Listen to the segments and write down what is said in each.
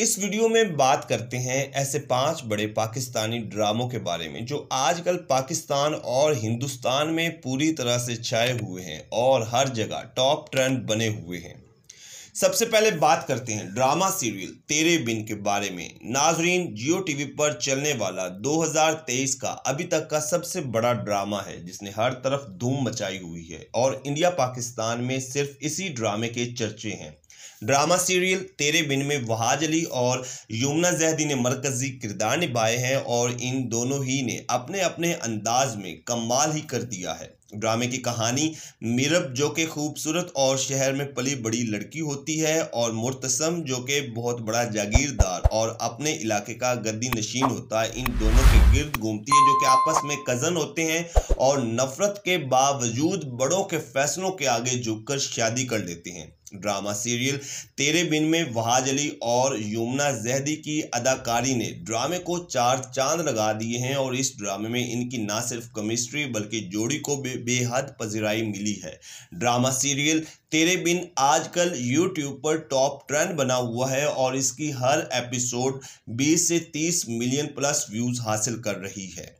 इस वीडियो में बात करते हैं ऐसे पांच बड़े पाकिस्तानी ड्रामों के बारे में जो आजकल पाकिस्तान और हिंदुस्तान में पूरी तरह से छाए हुए हैं और हर जगह टॉप ट्रेंड बने हुए हैं सबसे पहले बात करते हैं ड्रामा सीरियल तेरे बिन के बारे में नाजरीन जियो टीवी पर चलने वाला 2023 का अभी तक का सबसे बड़ा ड्रामा है जिसने हर तरफ धूम मचाई हुई है और इंडिया पाकिस्तान में सिर्फ इसी ड्रामे के चर्चे हैं ड्रामा सीरियल तेरे बिन में वहाज अली और यमुना जहदी ने मरकजी किरदार निभाए हैं और इन दोनों ही ने अपने अपने अंदाज में कमाल ही कर दिया है ड्रामे की कहानी मीरब जो कि खूबसूरत और शहर में पली बड़ी लड़की होती है और मुर्तसम जो कि बहुत बड़ा जागीरदार और अपने इलाके का गद्दी नशीन होता है इन दोनों के गिर्द घूमती है जो कि आपस में कज़न होते हैं और नफ़रत के बावजूद बड़ों के फैसलों के आगे झुककर शादी कर लेते हैं ड्रामा सीरियल तेरे बिन में वहाज अली और यमुना जहदी की अदाकारी ने ड्रामे को चार चांद लगा दिए हैं और इस ड्रामे में इनकी ना सिर्फ केमिस्ट्री बल्कि जोड़ी को भी बेहद पजीराई मिली है ड्रामा सीरियल तेरे बिन आजकल यूट्यूब पर टॉप ट्रेंड बना हुआ है और इसकी हर एपिसोड 20 से 30 मिलियन प्लस व्यूज हासिल कर रही है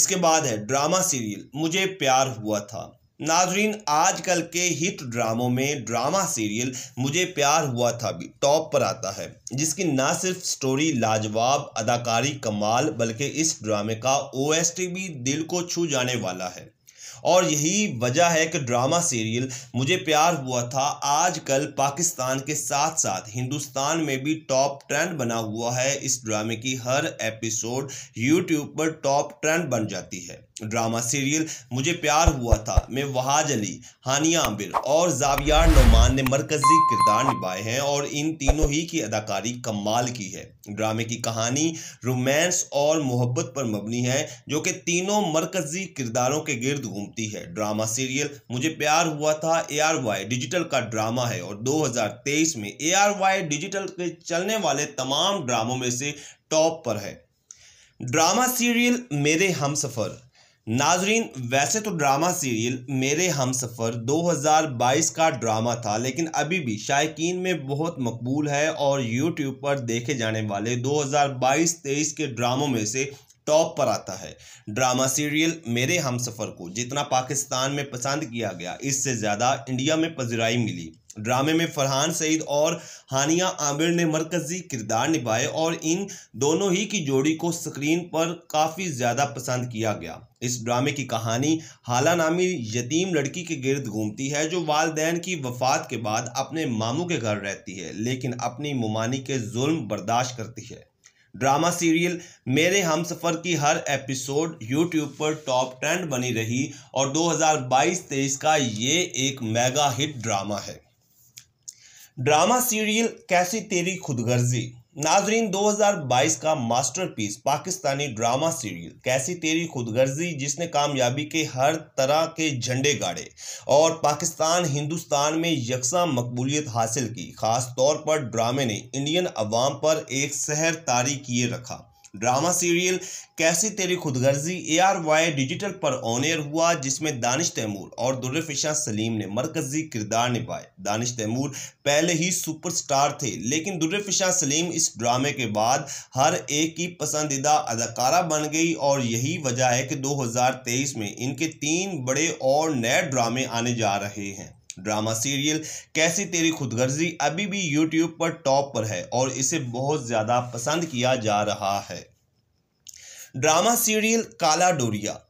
इसके बाद है ड्रामा सीरियल मुझे प्यार हुआ था नाजरीन आजकल के हिट ड्रामों में ड्रामा सीरियल मुझे प्यार हुआ था भी टॉप पर आता है जिसकी ना सिर्फ स्टोरी लाजवाब अदाकारी कमाल बल्कि इस ड्रामे का ओएसटी भी दिल को छू जाने वाला है और यही वजह है कि ड्रामा सीरियल मुझे प्यार हुआ था आजकल पाकिस्तान के साथ साथ हिंदुस्तान में भी टॉप ट्रेंड बना हुआ है इस ड्रामे की हर एपिसोड यूट्यूब पर टॉप ट्रेंड बन जाती है ड्रामा सीरियल मुझे प्यार हुआ था में वहाज अली हानिया आमिर और जावियार नोमान ने मरकजी किरदार निभाए हैं और इन तीनों ही की अदाकारी कमाल की है ड्रामे की कहानी रोमांस और मोहब्बत पर मबनी है जो कि तीनों मरकजी किरदारों के गिर्द घूमती है ड्रामा सीरियल मुझे Pyaar Hua Tha A R Y digital का ड्रामा है और 2023 में ए आर वाई डिजिटल के चलने वाले तमाम ड्रामों में से टॉप पर है ड्रामा सीरियल मेरे हम सफ़र नाजरीन वैसे तो ड्रामा सीरियल मेरे हम सफ़र 2022 का ड्रामा था लेकिन अभी भी शायक में बहुत मकबूल है और यूट्यूब पर देखे जाने वाले 2022-23 के ड्रामों में से टॉप पर आता है ड्रामा सीरियल मेरे हम सफ़र को जितना पाकिस्तान में पसंद किया गया इससे ज़्यादा इंडिया में पजराई मिली ड्रामे में फरहान सईद और हानिया आमिर ने मरकजी किरदार निभाए और इन दोनों ही की जोड़ी को स्क्रीन पर काफ़ी ज़्यादा पसंद किया गया इस ड्रामे की कहानी हाला नामी यतीम लड़की के गिर्द घूमती है जो वालदेन की वफात के बाद अपने मामू के घर रहती है लेकिन अपनी मुमानी के जुल्म बर्दाश्त करती है ड्रामा सीरियल मेरे हम सफ़र की हर एपिसोड यूट्यूब पर टॉप ट्रेंड बनी रही और 2022-23 का ये एक मेगा हिट ड्रामा है ड्रामा सीरियल कैसी तेरी खुदगर्जी नाजरीन 2022 का masterpiece Pakistani drama serial Kaisi Teri खुदगर्जी जिसने कामयाबी के हर तरह के झंडे गाड़े और पाकिस्तान हिंदुस्तान में यकसा मकबूलियत हासिल की खास तौर पर ड्रामे ने इंडियन अवाम पर एक सहर तारी किए रखा drama serial Kaisi Teri Khudgarzi A R Y digital पर ऑनियर हुआ जिसमें दानिश तैमूर और दुर्रफिशा सलीम ने मरकजी किरदार निभाए दानिश तैमूर पहले ही सुपरस्टार थे लेकिन दुर्रफिशा सलीम इस ड्रामे के बाद हर एक की पसंदीदा अदाकारा बन गई और यही वजह है कि 2023 में इनके तीन बड़े और नए ड्रामे आने जा रहे हैं ड्रामा सीरियल कैसी तेरी खुदगर्जी अभी भी यूट्यूब पर टॉप पर है और इसे बहुत ज़्यादा पसंद किया जा रहा है ड्रामा सीरियल काला डोरिया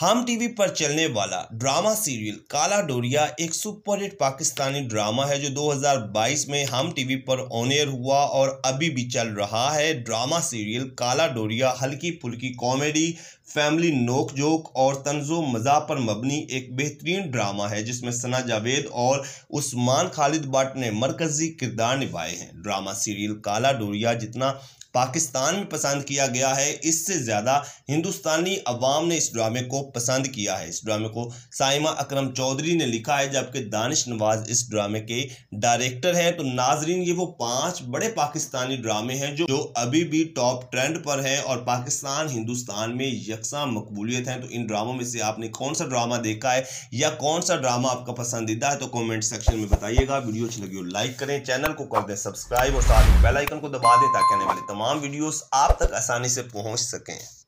हम टीवी पर चलने वाला ड्रामा सीरियल काला डोरिया एक सुपरहिट पाकिस्तानी ड्रामा है जो 2022 में हम टीवी पर ऑन एयर हुआ और अभी भी चल रहा है ड्रामा सीरियल काला डोरिया हल्की फुल्की कॉमेडी फैमिली नोक जोक और तंजो मज़ा पर मबनी एक बेहतरीन ड्रामा है जिसमें सना जावेद और उस्मान खालिद बट ने मरकजी किरदार निभाए हैं ड्रामा सीरियल काला डोरिया जितना पाकिस्तान में पसंद किया गया है इससे ज़्यादा हिंदुस्तानी अवाम ने इस ड्रामे को पसंद किया है इस ड्रामे को साइमा अकरम चौधरी ने लिखा है जबकि दानिश नवाज इस ड्रामे के डायरेक्टर हैं तो नाजरीन ये वो पांच बड़े पाकिस्तानी ड्रामे हैं जो, जो अभी भी टॉप ट्रेंड पर हैं और पाकिस्तान हिंदुस्तान में यकसा मकबूलियत है तो इन ड्रामों में से आपने कौन सा ड्रामा देखा है या कौन सा ड्रामा आपका पसंदीदा है तो कॉमेंट सेक्शन में बताइएगा वीडियो अच्छी लगी हो लाइक करें चैनल को कर दें सब्सक्राइब और साथ ही बेलाइकन को दबा दें ताकि आने वाले तमाम तमाम वीडियोस आप तक आसानी से पहुंच सकें